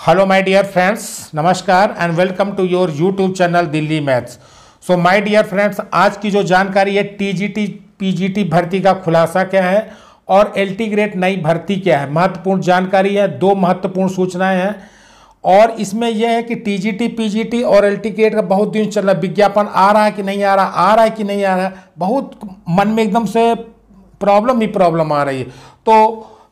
hello my dear friends नमस्कार and welcome to your YouTube channel Delhi maths so my dear friends आज की जो जानकारी है टीजीटी पीजीटी भर्ती का खुलासा क्या है और एल्टी ग्रेड नई भर्ती क्या है महत्वपूर्ण जानकारी है दो महत्वपूर्ण सूचनाएं हैं और इसमें यह है कि टीजीटी पीजीटी और टी ग्रेड का बहुत दिन चल रहा है विज्ञापन आ रहा है कि नहीं आ रहा आ रहा है कि नहीं आ रहा बहुत मन में एकदम से प्रॉब्लम ही प्रॉब्लम आ रही है तो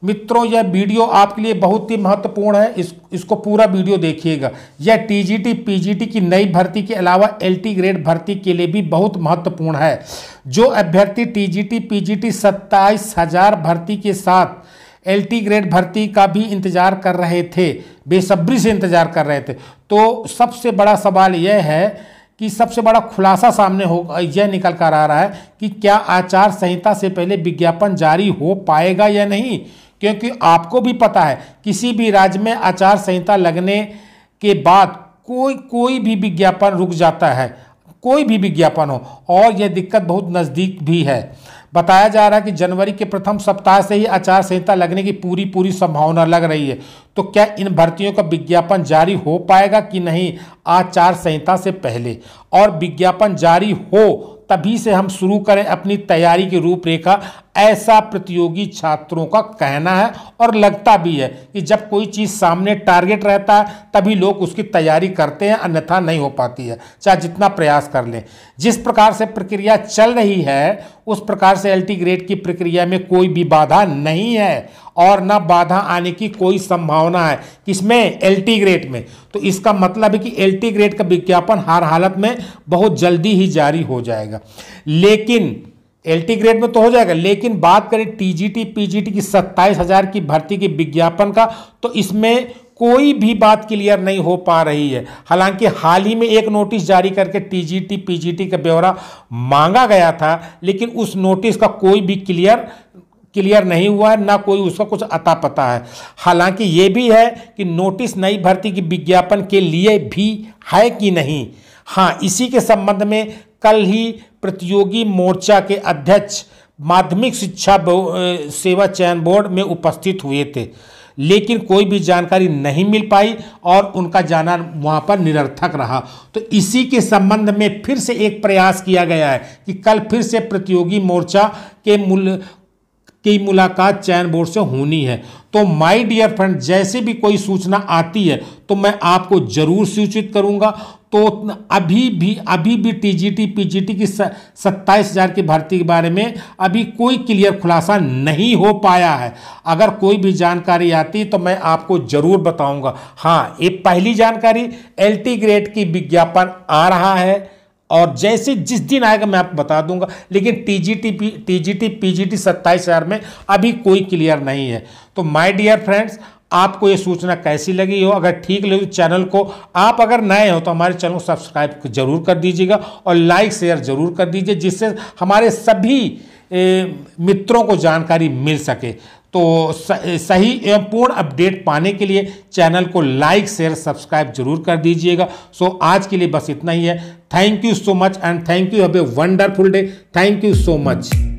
मित्रों यह वीडियो आपके लिए बहुत ही महत्वपूर्ण है इस इसको पूरा वीडियो देखिएगा यह टीजीटी पीजीटी की नई भर्ती के अलावा एलटी ग्रेड भर्ती के लिए भी बहुत महत्वपूर्ण है जो अभ्यर्थी टीजीटी पीजीटी सत्ताईस हजार भर्ती के साथ एलटी ग्रेड भर्ती का भी इंतज़ार कर रहे थे बेसब्री से इंतज़ार कर रहे थे तो सबसे बड़ा सवाल यह है कि सबसे बड़ा खुलासा सामने हो यह निकल कर आ रहा है कि क्या आचार संहिता से पहले विज्ञापन जारी हो पाएगा या नहीं क्योंकि आपको भी पता है किसी भी राज्य में आचार संहिता लगने के बाद कोई कोई भी विज्ञापन रुक जाता है कोई भी विज्ञापन हो और यह दिक्कत बहुत नज़दीक भी है बताया जा रहा है कि जनवरी के प्रथम सप्ताह से ही आचार संहिता लगने की पूरी पूरी संभावना लग रही है तो क्या इन भर्तियों का विज्ञापन जारी हो पाएगा कि नहीं आचार संहिता से पहले और विज्ञापन जारी हो तभी से हम शुरू करें अपनी तैयारी की रूपरेखा ऐसा प्रतियोगी छात्रों का कहना है और लगता भी है कि जब कोई चीज़ सामने टारगेट रहता है तभी लोग उसकी तैयारी करते हैं अन्यथा नहीं हो पाती है चाहे जितना प्रयास कर लें जिस प्रकार से प्रक्रिया चल रही है उस प्रकार से एल ग्रेड की प्रक्रिया में कोई भी बाधा नहीं है और ना बाधा आने की कोई संभावना है किसमें एल टी ग्रेड में तो इसका मतलब है कि एल टी ग्रेड का विज्ञापन हर हालत में बहुत जल्दी ही जारी हो जाएगा लेकिन एलटी ग्रेड में तो हो जाएगा लेकिन बात करें टीजीटी पीजीटी की सत्ताईस हजार की भर्ती के विज्ञापन का तो इसमें कोई भी बात क्लियर नहीं हो पा रही है हालांकि हाल ही में एक नोटिस जारी करके टीजीटी पीजीटी का ब्यौरा मांगा गया था लेकिन उस नोटिस का कोई भी क्लियर क्लियर नहीं हुआ है ना कोई उसका कुछ अता पता है हालांकि ये भी है कि नोटिस नई भर्ती की विज्ञापन के लिए भी है कि नहीं हाँ इसी के संबंध में कल ही प्रतियोगी मोर्चा के अध्यक्ष माध्यमिक शिक्षा सेवा चयन बोर्ड में उपस्थित हुए थे लेकिन कोई भी जानकारी नहीं मिल पाई और उनका जाना वहाँ पर निरर्थक रहा तो इसी के संबंध में फिर से एक प्रयास किया गया है कि कल फिर से प्रतियोगी मोर्चा के मूल की मुलाकात चयन बोर्ड से होनी है तो माय डियर फ्रेंड जैसे भी कोई सूचना आती है तो मैं आपको जरूर सूचित करूंगा तो अभी भी अभी भी टीजीटी पीजीटी की सत्ताईस हज़ार की भर्ती के बारे में अभी कोई क्लियर खुलासा नहीं हो पाया है अगर कोई भी जानकारी आती तो मैं आपको ज़रूर बताऊंगा हाँ ये पहली जानकारी एलटी ग्रेड की विज्ञापन आ रहा है और जैसे जिस दिन आएगा मैं आपको बता दूंगा लेकिन T G T P T G T P G T सत्ताईस हज़ार में अभी कोई क्लियर नहीं है तो माय डियर फ्रेंड्स आपको ये सूचना कैसी लगी हो अगर ठीक लगी चैनल तो को आप अगर नए हो तो हमारे चैनल को सब्सक्राइब जरूर कर दीजिएगा और लाइक शेयर जरूर कर दीजिए जिससे हमारे सभी मित्रों को जानकारी मिल सके तो सही एवं पूर्ण अपडेट पाने के लिए चैनल को लाइक शेयर सब्सक्राइब जरूर कर दीजिएगा सो आज के लिए बस इतना ही है thank you so much and thank you have a wonderful day thank you so much